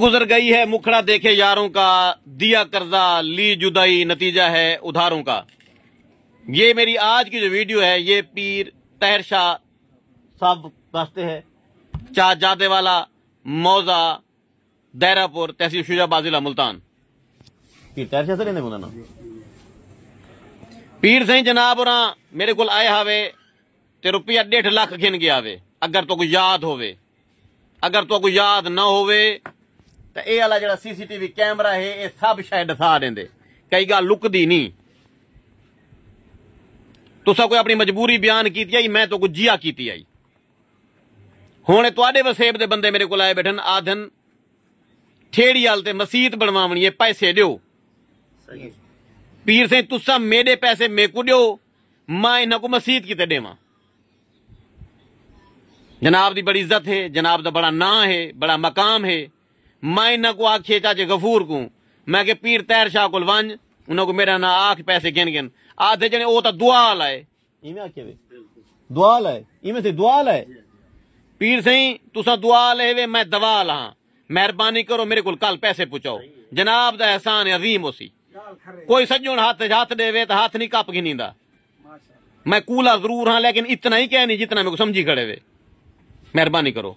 गुजर गई है मुखड़ा देखे यारों का दिया कर्जा ली जुदाई नतीजा है उधारों का ये मेरी आज की जो वीडियो है ये पीर तहर शाह साहब वास्ते है चाह जादे वाला मौजा दैरापुर तहसील शुजाबाद मुल्तान पीर तहर शाह से लेने बोला ना पीर सही जनाब और मेरे को आए हावे ते रुपया डेढ़ लाख खिन गया वे अगर तो को याद होवे अगर तो को याद ना होवे तो यह वाला जो सीसीटीवी कैमरा है ये सब शायद दसा देंगे कई गल लुकती नहीं तुसा कोई अपनी मजबूरी बयान की आई मैं तो कुछ जिया की आई हूँ थोड़े वसेब के बंद मेरे को आए बैठन आदन ठेड़ी आल मसीत बनवावनी है पैसे दो पीर सिंह तुसा मेरे पैसे मेको दो मैं इन्हों को मसीत कितने देव जनाब की बड़ी इज्जत है जनाब का बड़ा ना है बड़ा मकाम है मैं इन्हें को आख चाचे गफूर को मैं के पीर तैर शाह को वंज उनको मेरा ना आख पैसे गिन गिन आधे जने ओ तो दुआ लाए इवें आखे वे दुआ लाए इवें से दुआ लाए पीर सही तुसा दुआ ले वे मैं दवा ला मेहरबानी करो मेरे को कल पैसे पूछो जनाब दा एहसान अजीम उसी कोई सज्जन हाथ हाथ दे तो हाथ नहीं कप गिनी मैं कूला जरूर हाँ लेकिन इतना ही नहीं जितना मेरे को समझी खड़े वे मेहरबानी करो